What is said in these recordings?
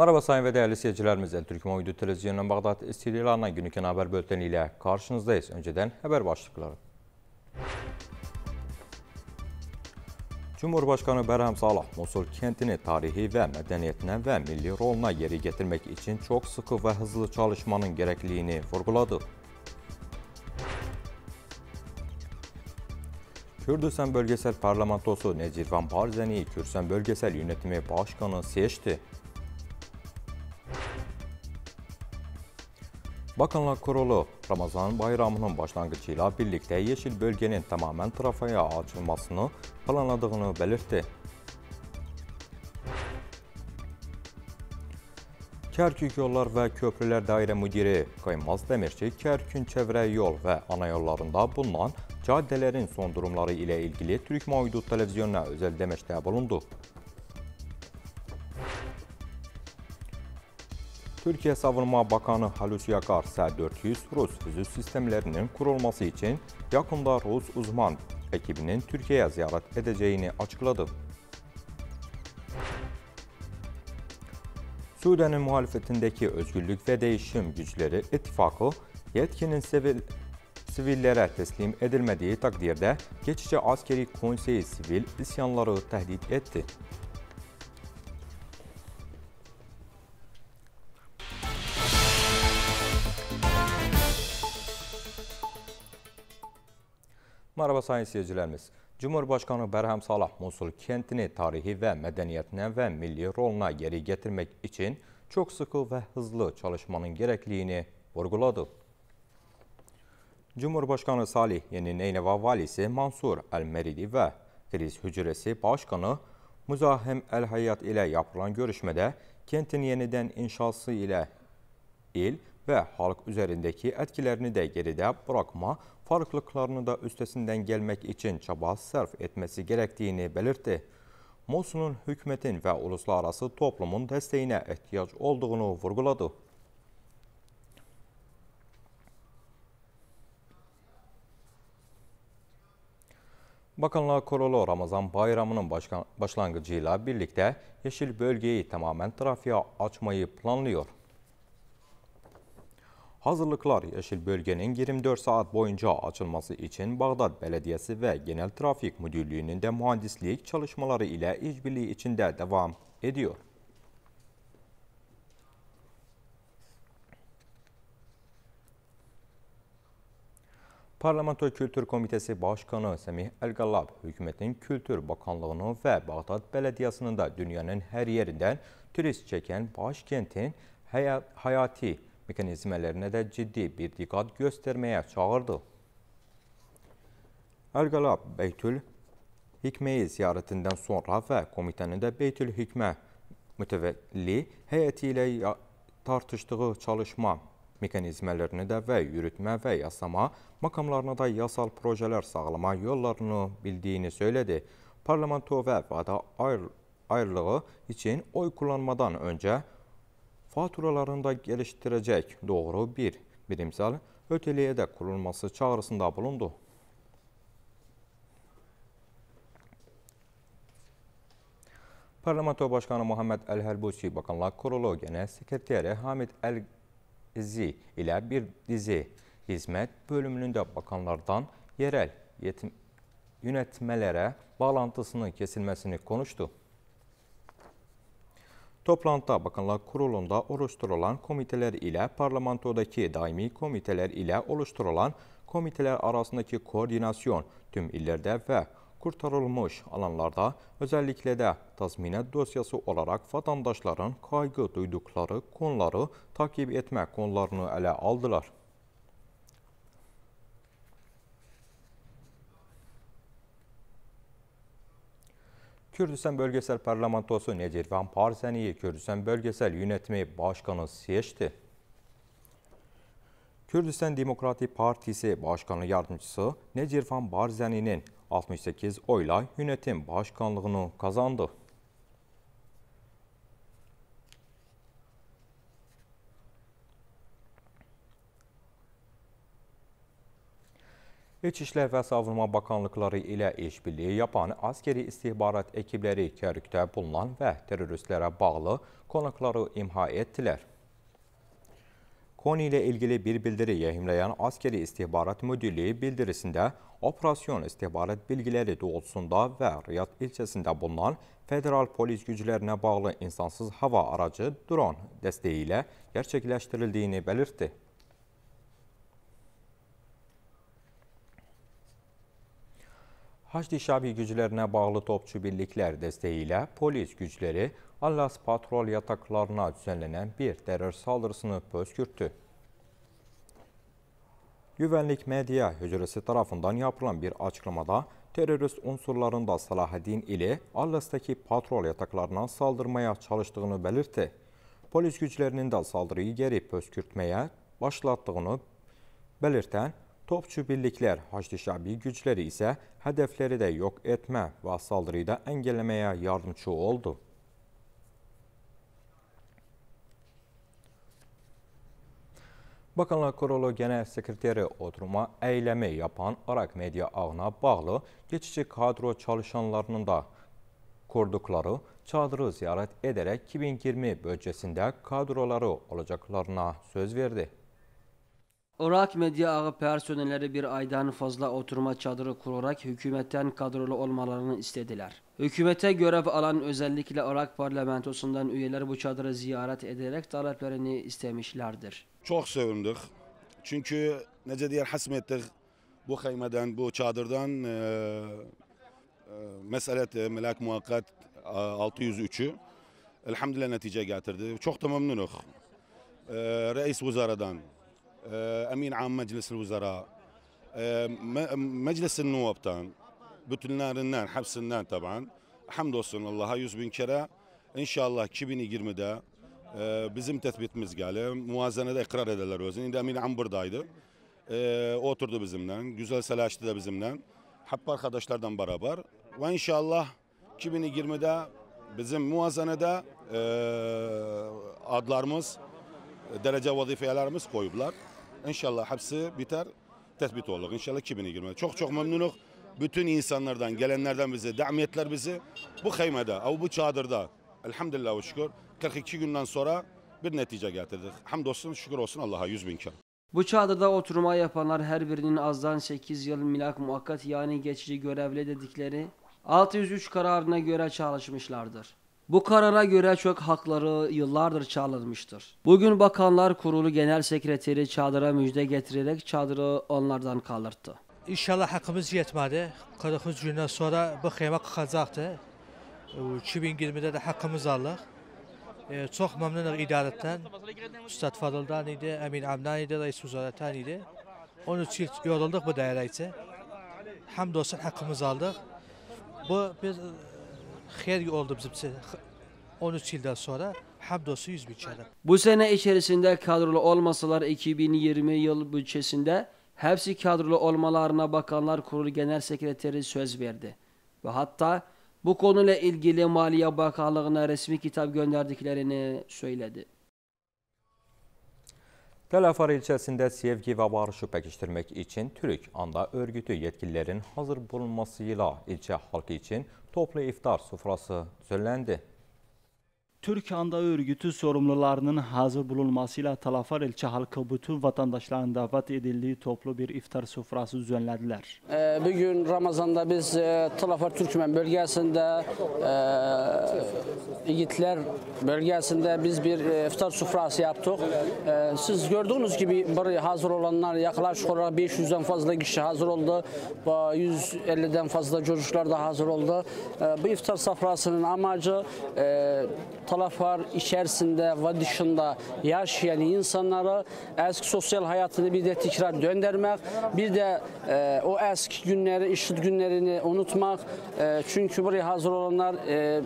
Merhaba sayın ve değerli seyircilerimiz. El Türk Uydu Televizyonu'nun Bağdat istihdiyalarından günlükken haber bülteniyle karşınızdayız. Önceden haber başlıkları. Cumhurbaşkanı Berhem Salah, Mosul kentini tarihi ve medeniyetine ve milli roluna yeri getirmek için çok sıkı ve hızlı çalışmanın gerekliliğini vurguladı. Kürdistan Bölgesel Parlamentosu Necirvan Van Barzeni'yi Kürdistan Bölgesel Yönetimi Başkanı seçti. Bakanlar Kurulu Ramazan bayramının başlanğıcı ilə birlikdə yeşil bölgənin tamamən trafaya açılmasını planladığını belirtdi. Kərkük Yollar və Köprülər Dairə Müdiri Qıymaz Dəmirçi Kərkün çevrə yol və ana yollarında bulunan caddələrin son durumları ilə ilgili Türk Mavidud Televizyonuna özəl deməşdə bulundu. Türkiye Savunma Bakanı Hulusi Yakar S-400 Rus füzü sistemlerinin kurulması için yakında Rus uzman ekibinin Türkiye'ye ziyaret edeceğini açıkladı. Sudan'ın muhalefetindeki Özgürlük ve Değişim Güçleri İttifakı yetkinin sivil, sivillere teslim edilmediği takdirde geçici askeri konseyi sivil isyanları tehdit etti. sayın seyircilerimiz. Cumhurbaşkanı Berhem Salah Musul kentini tarihi ve medeniyetine ve milli roluna geri getirmek için çok sıkı ve hızlı çalışmanın gerekliliğini vurguladı. Cumhurbaşkanı Salih Yeni Neyneva valisi Mansur El-Meridi ve kriz hücresi başkanı Muzahim El-Hayat ile yapılan görüşmede kentin yeniden inşası ile il, ve halk üzerindeki etkilerini de geride bırakma, farklılıklarını da üstesinden gelmek için çaba sarf etmesi gerektiğini belirtti. Mosul'un hükümetin ve uluslararası toplumun desteğine ihtiyaç olduğunu vurguladı. Bakanlığa Korolu Ramazan Bayramı'nın başlangıcıyla birlikte yeşil bölgeyi tamamen trafiğe açmayı planlıyor. Hazırlıklar yeşil bölgenin 24 saat boyunca açılması için Bağdat Belediyesi ve Genel Trafik Müdürlüğü'nün de mühendislik çalışmaları ile işbirliği içinde devam ediyor. Parlamento Kültür Komitesi Başkanı Semih Elgallab, hükümetin Kültür Bakanlığı'nın ve Bağdat Belediyesi'nin de dünyanın her yerinden turist çeken başkentin hayati mekanizmelerine de ciddi bir dikkat göstermeye çağırdı. Ergalab Beytül Hikme'yi ziyaretinden sonra ve komitenin de Beytül Hikme mütevelli heyetiyle tartıştığı çalışma mekanizmelerini də ve yürütme ve yasama makamlarına da yasal projeler sağlama yollarını bildiğini söyledi. Parlamento ve vada ayrılığı için oy kullanmadan önce. faturalarında geliştirəcək. Doğru 1. Bir imzal ötəliyə də kurulması çağrısında bulundu. Parlamento Başkanı Muhammed Əl-Həlbusi Bakanlar Kurulu Genel Sekreteri Hamid Əl-İzi ilə bir dizi hizmət bölümünündə bakanlardan yerəl yetim, yönətmələrə bağlantısının kesilməsini konuşdu. Toplantıda Bakanlar Kurulu'nda oluşturulan komiteler ile parlamentodaki daimi komiteler ile oluşturulan komiteler arasındaki koordinasyon tüm illerde ve kurtarılmış alanlarda özellikle de tazminat dosyası olarak vatandaşların kaygı duydukları konuları takip etme konularını ele aldılar. Kürdistan Bölgesel Parlamentosu Necirvan Parzeni'yi Kürdistan Bölgesel Yönetimi Başkanı seçti. Kürdistan Demokratik Partisi Başkanı Yardımcısı Necirvan Barzani'nin 68 oyla yönetim başkanlığını kazandı. İç İşlər və Savunma Bakanlıqları ilə işbirliyi yapan askeri istihbarat ekibləri Kərükdə bulunan və teröristlərə bağlı konakları imha etdilər. Koni ilə ilgili bir bildiri yayımlayan Askeri İstihbarat Müdürlüyü bildirisində operasyon istihbarat bilgiləri doğrultusunda və Riyad ilçəsində bulunan federal polis güclərinə bağlı insansız hava aracı dron dəstəyi ilə gerçəkləşdirildiyini belirtdi. Haçlı Şabi güçlerine bağlı topçu birlikler desteğiyle polis güçleri Allas patrol yataklarına düzenlenen bir terör saldırısını pöskürttü. Güvenlik Medya Hücresi tarafından yapılan bir açıklamada terörist unsurların da Salahaddin ile Allas'taki patrol yataklarına saldırmaya çalıştığını belirtti. Polis güçlerinin de saldırıyı geri pöskürtmeye başlattığını belirten Topçu birlikler, Haçlı Şabi güçleri ise hedefleri de yok etme ve saldırıyı da engellemeye yardımcı oldu. Bakanlık Kurulu Genel Sekreteri oturuma eylemi yapan Arak Medya ağına bağlı geçici kadro çalışanlarının da kurdukları çadırı ziyaret ederek 2020 bölgesinde kadroları olacaklarına söz verdi. Irak Medya Ağı personelleri bir aydan fazla oturma çadırı kurarak hükümetten kadrolu olmalarını istediler. Hükümete görev alan özellikle Irak parlamentosundan üyeler bu çadırı ziyaret ederek taleplerini istemişlerdir. Çok sevindik. Çünkü nece diğer hasmettik bu kaymadan, bu çadırdan e, e, meselet melak muhakkat 603'ü e, elhamdülillah netice getirdi. Çok da memnunuk. E, reis vuzaradan. امين عام مجلس الوزراء مجلس النوابتان bütünlerinden, hepsinden taban. Hamdolsun Allah'a yüz bin kere inşallah 2020'de e, bizim tespitimiz geldi. Muazenede ikrar ederler özünü. İndi Emin Am buradaydı. oturdu bizimle. Güzel selaçtı da bizimle. Hep arkadaşlardan beraber. Ve inşallah 2020'de bizim muazenede e, adlarımız derece vazifelerimiz koyublar. İnşallah hepsi biter, tespit olur. İnşallah 2020. Çok çok memnunuk. Bütün insanlardan, gelenlerden bizi, damiyetler bizi bu heymede, bu çadırda elhamdülillah ve şükür 42 günden sonra bir netice getirdik. Hamdolsun, şükür olsun Allah'a yüz bin kere. Bu çadırda oturma yapanlar her birinin azdan 8 yıl milak muhakkat yani geçici görevli dedikleri 603 kararına göre çalışmışlardır. Bu karara göre çök hakları yıllardır çalınmıştır. Bugün Bakanlar Kurulu Genel Sekreteri çadıra müjde getirerek çadırı onlardan kaldırdı. İnşallah hakkımız yetmedi. 49 günden sonra bu kıyma kalkacaktı. 2020'de de hakkımızı aldık. E, çok memnunum idareten. Üstad Fadıl'dan idi, Emin Amdan idi, Reis Uzarat'tan idi. 13 yıl yorulduk bu daireyse. Hamdolsun hakkımızı aldık. Bu bir her oldu bizim için. 13 yıldan sonra hamdolsun 100 bin Bu sene içerisinde kadrolu olmasalar 2020 yıl bütçesinde hepsi kadrolu olmalarına Bakanlar Kurulu Genel Sekreteri söz verdi. Ve hatta bu konuyla ilgili Maliye Bakanlığı'na resmi kitap gönderdiklerini söyledi. Kalafari ilçəsində sevgi ve barışı pekiştirmek için Türk Anda örgütü yetkililerin hazır bulunması ilə ilçə xalqı üçün toplu iftar sofrası düzenlendi. Türk Anda Örgütü sorumlularının hazır bulunmasıyla Talafar ilçe halkı bütün vatandaşların davet edildiği toplu bir iftar sofrası düzenlediler. Ee, bugün Ramazan'da biz e, Talafar Türkmen bölgesinde e, İgitler bölgesinde biz bir e, iftar sofrası yaptık. E, siz gördüğünüz gibi buraya hazır olanlar yaklaşık olarak 500'den fazla kişi hazır oldu. 150'den fazla çocuklar da hazır oldu. bu iftar sofrasının amacı taraflar içerisinde ve dışında yaşayan insanlara eski sosyal hayatını bir de tekrar döndürmek, bir de e, o eski günleri, işit günlerini unutmak. E, çünkü buraya hazır olanlar e,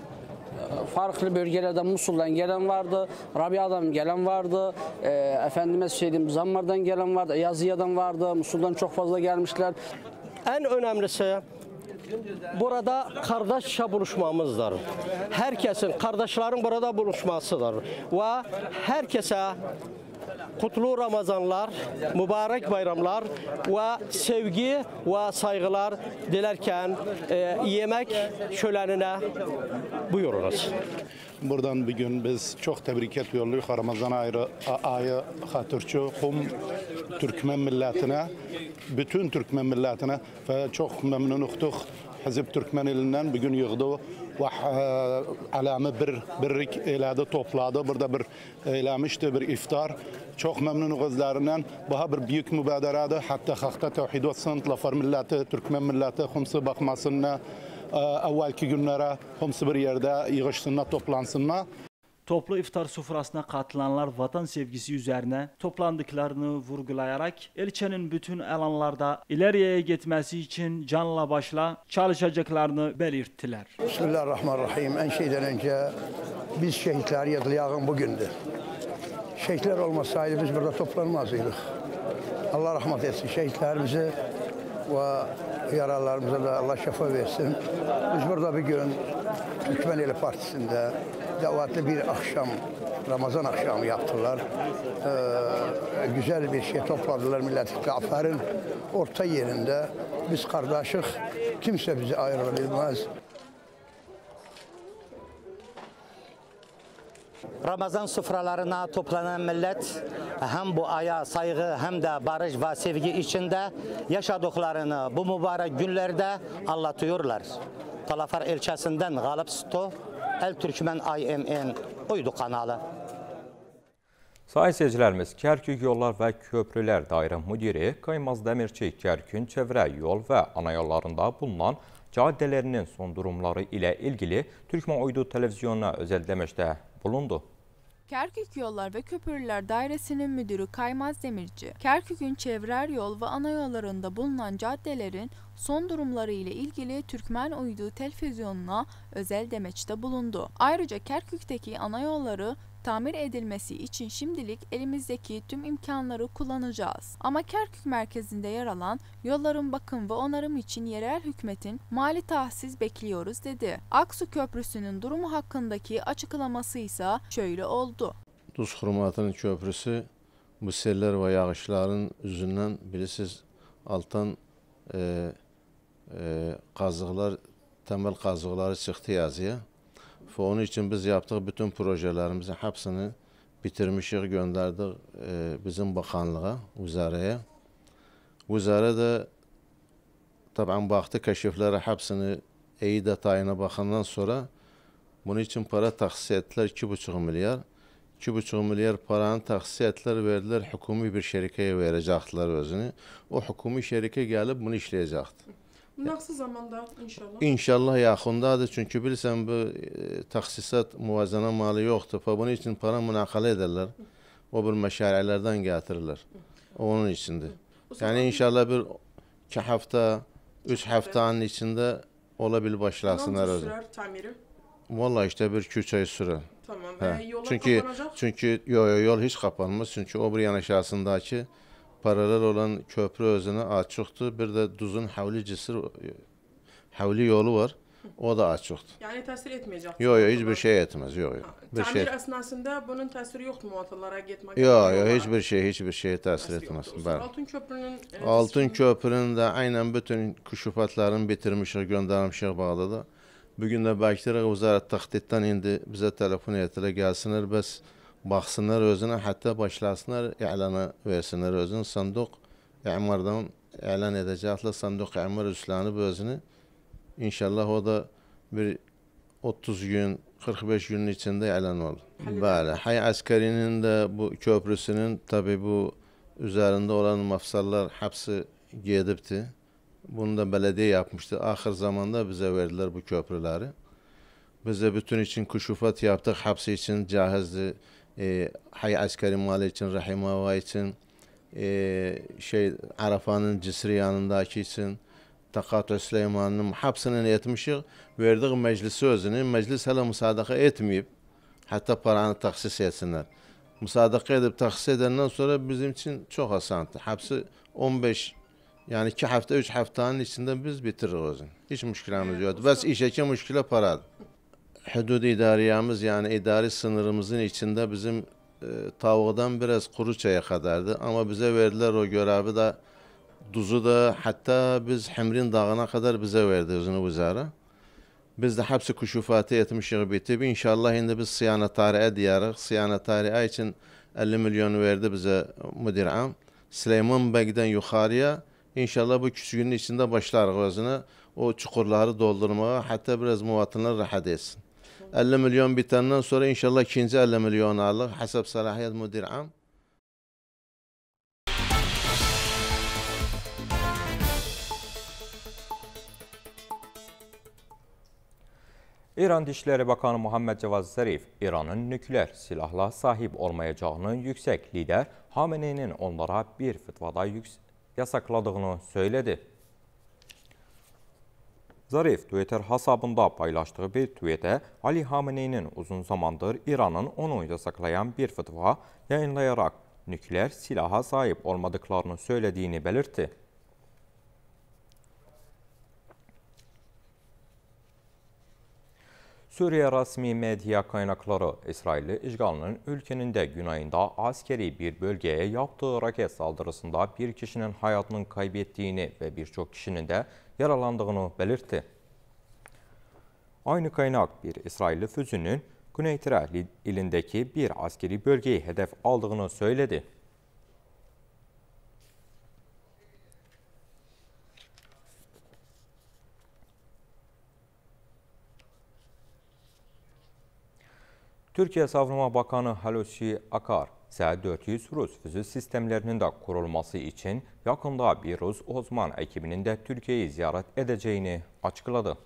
farklı bölgelerden Musul'dan gelen vardı, Rabia'dan gelen vardı, e, efendime söyleyeyim Zammar'dan gelen vardı, Yazıya'dan vardı, Musul'dan çok fazla gelmişler. En önemlisi burada kardeşçe buluşmamızdır. Herkesin, kardeşlerin burada buluşmasıdır. Ve herkese kutlu Ramazanlar, mübarek bayramlar ve sevgi ve saygılar dilerken e, yemek şölenine buyurunuz. Buradan bugün biz çok tebrik ediyoruz Ramazan ayı, ayı hatırçı kum Türkmen milletine, bütün Türkmen milletine ve çok memnun olduk. Hizip Türkmen ilinden bugün yığdı ve alamı bir birlik eyledi, topladı. Burada bir eylemişti bir iftar. Çok memnun kızlarından. Baha bir büyük mübadarada hatta hakta tevhid olsun. Lafar milleti, Türkmen milleti, kumsu bakmasına evvelki ee, günlere hepsi bir yerde yığışsınlar, toplansınlar. Toplu iftar sofrasına katılanlar vatan sevgisi üzerine toplandıklarını vurgulayarak ilçenin bütün alanlarda ileriye gitmesi için canla başla çalışacaklarını belirttiler. Bismillahirrahmanirrahim. En şeyden önce biz şehitler yadlayağın bugündür. Şehitler olmasaydı biz burada toplanmazdık. Allah rahmet etsin şehitlerimizi ve yaralarımıza da Allah şifa versin. Biz burada bir gün Türkmeneli Partisi'nde davatlı bir akşam, Ramazan akşamı yaptılar. Ee, güzel bir şey topladılar milleti Aferin orta yerinde biz kardeşik, kimse bizi ayrılabilmez. Ramazan sufralarına toplanan millet hem bu aya saygı hem de barış ve sevgi içinde yaşadıklarını bu mübarek günlerde anlatıyorlar. Talafar ilçesinden Galip Sto, El Türkmen IMN uydu kanalı. Sayın seyircilerimiz, Kerkük Yollar ve Köprüler Daire Müdiri Kaymaz Demirçi Kerkün çevre yol ve ana yollarında bulunan caddelerinin son durumları ile ilgili Türkmen Uydu Televizyonuna özel demeçte bulundu. Kerkük Yollar ve Köprüler Dairesi'nin müdürü Kaymaz Demirci, Kerkük'ün çevrer yol ve ana yollarında bulunan caddelerin son durumları ile ilgili Türkmen uyduğu televizyonuna özel demeçte bulundu. Ayrıca Kerkük'teki ana yolları tamir edilmesi için şimdilik elimizdeki tüm imkanları kullanacağız. Ama Kerkük merkezinde yer alan yolların bakım ve onarım için yerel hükümetin mali tahsis bekliyoruz dedi. Aksu Köprüsü'nün durumu hakkındaki açıklaması ise şöyle oldu. Tuz Hurmatı'nın köprüsü bu seller ve yağışların yüzünden bilirsiz alttan e, e, kazıklar, temel kazıkları çıktı yazıya. Onun için biz yaptık bütün projelerimizin hepsini bitirmişik gönderdik e, bizim bakanlığa, uzaraya. Uzara da tabi baktı keşiflere hepsini iyi detayına bakından sonra bunun için para tahsis ettiler 2,5 milyar. 2,5 milyar paranı tahsis ettiler, verdiler. Hukumi bir şirkeye verecektiler özünü. O hukumi şirke gelip bunu işleyecekti. Nağsı zamanda inşallah. İnşallah yaxındadır. Çünki bilirsən bu e, təxsisat müvazənə malı yoxdur. Pa bunun üçün para münaxalə edirlər. O bir məşariələrdən gətirirlər. Onun içindir. Yəni inşallah bir 2 həftə, 3 həftənin içində ola bil başlasın hər özü. Tamiri. Valla işte bir 2-3 ay sürür. Tamam. Hə. E, yola çünki, kapanacaq? Çünki yo, yo, yol hiç kapanmaz. Çünki o bir yanaşasındaki paralel olan köprü özüne açıktı. Bir de Duz'un Havli Cisir Havli yolu var. O da açıktı. Yani təsir etmeyecek. Yok yok hiçbir şey etmez. Yok yok. Bir şey. esnasında bunun təsiri yok mu atalara gitmek? Yok yok hiçbir şey hiçbir şey təsir etmez. Ben. Altın köprünün e, Altın köprünün de aynen bütün kuşufatlarını bitirmişik, göndermişik Bağdat'a. Bugün de belki de Uzarat Tahdid'den indi bize telefon ettiler gelsinler. Biz baxsınlar özüne, hatta başlasınlar ilana versinlər özün sanduq imardan elan edəcəklər sanduq imar üslanıb özünü. İnşallah o da bir 30 gün 45 gün içinde ilan ol. Böyle. Hay askerinin de bu köprüsünün tabi bu üzerinde olan mafsallar hapsi gedipti. Bunu da belediye yapmıştı. Ahir zamanda bize verdiler bu köprüleri. Bize bütün için kuşufat yaptık. hapsi için cahizdi. e, Hay Askeri Mahalle için, Rahimova için, e, şey Arafanın Cisri yanındakı için, Takatü Süleyman'ın hepsinin etmişik. Verdiği meclis sözünü, meclis hala müsadaka etmeyip, hatta paranı taksis etsinler. Müsadaka edip taksis edenden sonra bizim için çok asandı. Hepsi 15 yani iki hafta, üç haftanın içinde biz bitiririz. Hiç müşkilemiz evet, yok. Bes işe ki müşkile paradır. hüdud idariyamız yani idari sınırımızın içinde bizim e, tavuğdan biraz kuru çaya kadardı. Ama bize verdiler o görevi de duzu da hatta biz Hemrin Dağı'na kadar bize verdi özünü vizara. Biz de hepsi kuşufatı etmişiz bitib. İnşallah şimdi biz Siyana Tarihe diyarız. Siyana Tarihe için 50 milyon verdi bize müdür am. Süleyman Bey'den yukarıya İnşallah bu küçüğünün içinde başlar özünü. O çukurları doldurmaya hatta biraz muvatınlar rahat etsin. 50 milyon bitəndən sonra inşallah ikinci 50 milyon alırıq. Həsəb səlahiyyət müdir am. İran Dişləri Bakanı Muhammed Cavaz Zərif İranın nüklər silahla sahib olmayacağını yüksək lider Hameneynin onlara bir fıtvada yasaqladığını söylədi. Zarif Twitter hesabında paylaştığı bir tweet'e Ali Hamene'nin uzun zamandır İran'ın onu yasaklayan bir fetva yayınlayarak nükleer silaha sahip olmadıklarını söylediğini belirtti. Suriye resmi medya kaynakları İsrail'li işgalinin ülkenin de güneyinde askeri bir bölgeye yaptığı raket saldırısında bir kişinin hayatını kaybettiğini ve birçok kişinin de yaralandığını belirtti. Aynı kaynak bir İsrailli füzünün Güney Tirel ilindeki bir askeri bölgeyi hedef aldığını söyledi. Türkiye Savunma Bakanı Hulusi Akar, S-400 Rus füzü sistemlerinin de kurulması için yakında bir Rus uzman ekibinin de Türkiye'yi ziyaret edeceğini açıkladı.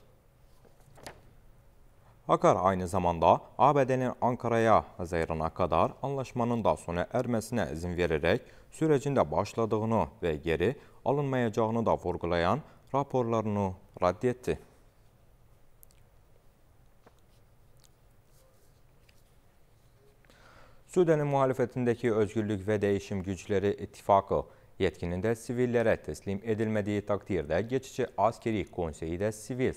Akar aynı zamanda ABD'nin Ankara'ya Haziran'a kadar anlaşmanın da sona ermesine izin vererek sürecinde başladığını ve geri alınmayacağını da vurgulayan raporlarını reddetti. Sudanin mühalifətindəki Özgürlük və Dəyişim Gücləri İttifaqı yetkinində sivillərə təslim edilmədiyi takdirdə geçici askeri konseyi də sivil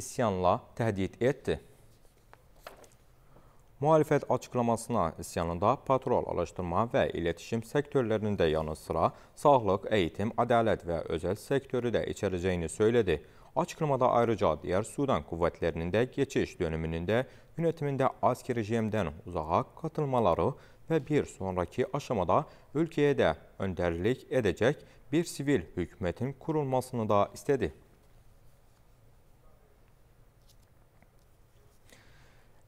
isyanla təhdid etdi. Mühalifət açıqlamasına isyanında patrol, alışdırma və iletişim sektörlərinin də yanı sıra sağlıq, eğitim, ədalət və özəl sektörü də içərəcəyini söylədi. Açıklamada ayrıca diğer Sudan kuvvetlerinin de geçiş döneminin de yönetiminde askeri rejimden uzağa katılmaları ve bir sonraki aşamada ülkeye de önderlik edecek bir sivil hükümetin kurulmasını da istedi.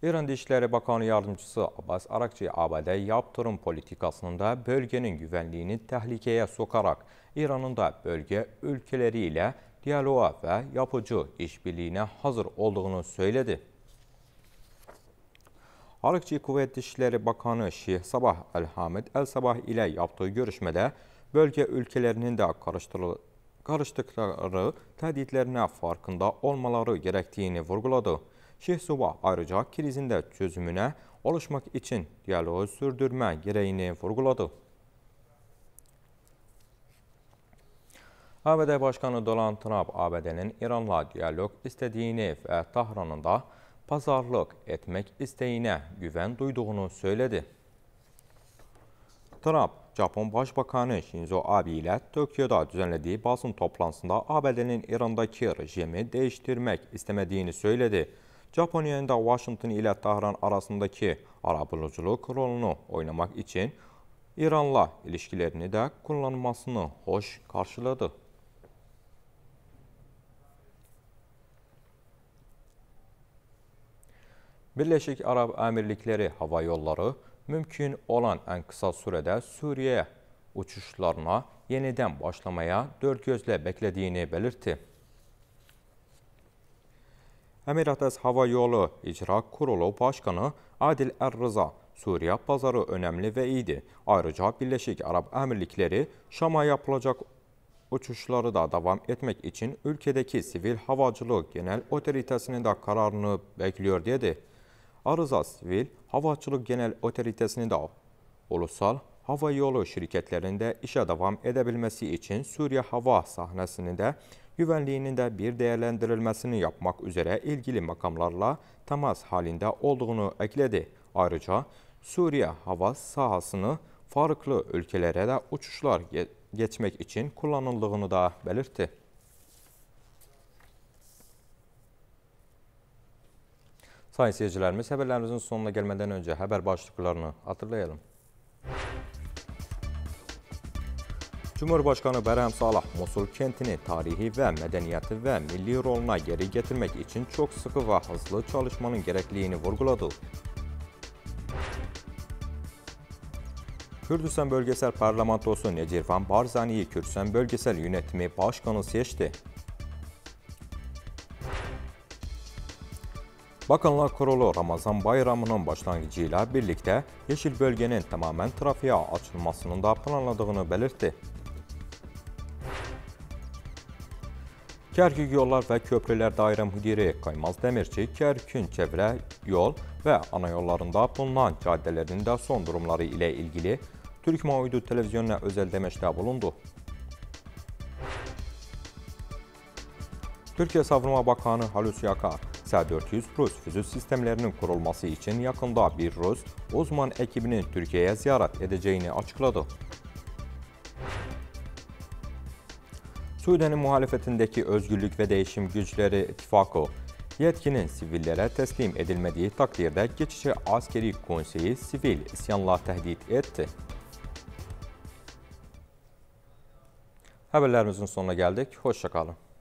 İran Dışişleri Bakanı Yardımcısı Abbas Arakçı, ABD yaptırım politikasında bölgenin güvenliğini tehlikeye sokarak İran'ın da bölge ülkeleriyle diyaloğa ve yapıcı işbirliğine hazır olduğunu söyledi. Arıkçı Kuvvet Dışişleri Bakanı Şeyh Sabah Elhamid El Sabah ile yaptığı görüşmede bölge ülkelerinin de karıştıkları tehditlerine farkında olmaları gerektiğini vurguladı. Şeyh Sabah ayrıca krizin çözümüne oluşmak için diyaloğu sürdürme gereğini vurguladı. ABD Başkanı Donald Trump, ABD'nin İranla diyalog istediğini ve Tahran'ın pazarlık etmek isteğine güven duyduğunu söyledi. Trump, Japon Başbakanı Shinzo Abe ile Tokyo'da düzenlediği basın toplantısında ABD'nin İran'daki rejimi değiştirmek istemediğini söyledi. Japonya'nın da Washington ile Tahran arasındaki arabuluculuk rolunu oynamak için İran'la ilişkilerini de kullanmasını hoş karşıladı. Birleşik Arab Emirlikleri Hava Yolları mümkün olan en kısa sürede Suriye uçuşlarına yeniden başlamaya dört gözle beklediğini belirtti. Emirates Hava Yolu İcra Kurulu Başkanı Adil Er Rıza, Suriye pazarı önemli ve iyiydi. Ayrıca Birleşik Arab Emirlikleri Şam'a yapılacak uçuşları da devam etmek için ülkedeki sivil havacılık genel otoritesinin de kararını bekliyor dedi. Arıza vil Havacılık Genel Otoritesini de ulusal hava yolu şirketlerinde işe devam edebilmesi için Suriye hava sahnesinin de güvenliğinin de bir değerlendirilmesini yapmak üzere ilgili makamlarla temas halinde olduğunu ekledi. Ayrıca Suriye hava sahasını farklı ülkelere de uçuşlar geçmek için kullanıldığını da belirtti. Sayın seyircilerimiz haberlerimizin sonuna gelmeden önce haber başlıklarını hatırlayalım. Cumhurbaşkanı Berhem Salah, Mosul kentini tarihi ve medeniyeti ve milli roluna geri getirmek için çok sıkı ve hızlı çalışmanın gerekliliğini vurguladı. Kürdistan Bölgesel Parlamentosu Necirvan Barzani'yi Kürdistan Bölgesel Yönetimi Başkanı seçti. Bakanlar Kurulu Ramazan bayramının başlanğıcı ilə birlikdə Yeşil bölgənin tamamən trafiyə açılmasının da planladığını belirtdi. Kərkük yollar və köprülər dairə müdiri Qaymaz Dəmirçi Kərkün çevrə yol və ana yollarında bulunan caddələrin də son durumları ilə ilgili Türk Mauidu televiziyonuna özəl deməşdə bulundu. Türkiyə Savunma Bakanı Halus Yakar 400 Rus füze sistemlerinin kurulması için yakında bir Rus uzman ekibinin Türkiye'ye ziyaret edeceğini açıkladı. Sudan'ın muhalefetindeki Özgürlük ve Değişim Güçleri İttifakı, yetkinin sivillere teslim edilmediği takdirde geçici askeri konseyi sivil isyanla tehdit etti. Haberlerimizin sonuna geldik. Hoşçakalın.